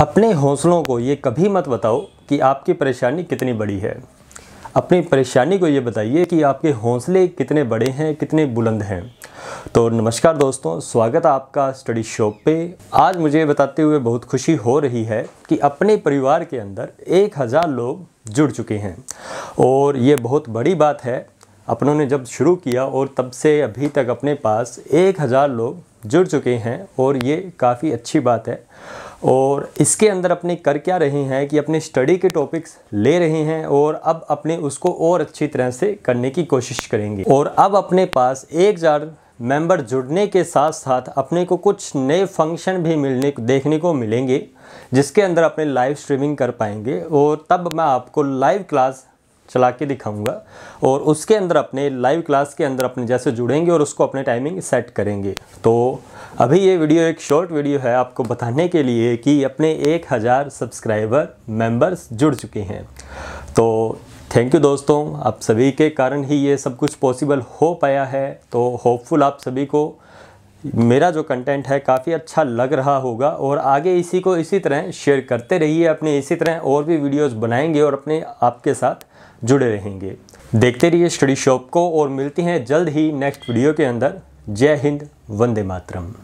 अपने हौसलों को ये कभी मत बताओ कि आपकी परेशानी कितनी बड़ी है अपनी परेशानी को ये बताइए कि आपके हौसले कितने बड़े हैं कितने बुलंद हैं तो नमस्कार दोस्तों स्वागत है आपका स्टडी शॉप पे आज मुझे बताते हुए बहुत खुशी हो रही है कि अपने परिवार के अंदर एक हज़ार लोग जुड़ चुके हैं और ये बहुत बड़ी बात है अपनों ने जब शुरू किया और तब से अभी तक अपने पास एक हज़ार लोग जुड़ चुके हैं और ये काफ़ी अच्छी बात है और इसके अंदर अपने कर क्या रहे हैं कि अपने स्टडी के टॉपिक्स ले रहे हैं और अब अपने उसको और अच्छी तरह से करने की कोशिश करेंगे और अब अपने पास एक हज़ार मेंबर जुड़ने के साथ साथ अपने को कुछ नए फंक्शन भी मिलने देखने को मिलेंगे जिसके अंदर अपने लाइव स्ट्रीमिंग कर पाएंगे और तब मैं आपको लाइव क्लास चला के दिखाऊंगा और उसके अंदर अपने लाइव क्लास के अंदर अपने जैसे जुड़ेंगे और उसको अपने टाइमिंग सेट करेंगे तो अभी ये वीडियो एक शॉर्ट वीडियो है आपको बताने के लिए कि अपने 1000 सब्सक्राइबर मेंबर्स जुड़ चुके हैं तो थैंक यू दोस्तों आप सभी के कारण ही ये सब कुछ पॉसिबल हो पाया है तो होपफुल आप सभी को मेरा जो कंटेंट है काफ़ी अच्छा लग रहा होगा और आगे इसी को इसी तरह शेयर करते रहिए अपने इसी तरह और भी वीडियोस बनाएंगे और अपने आपके साथ जुड़े रहेंगे देखते रहिए स्टडी शॉप को और मिलती हैं जल्द ही नेक्स्ट वीडियो के अंदर जय हिंद वंदे मातरम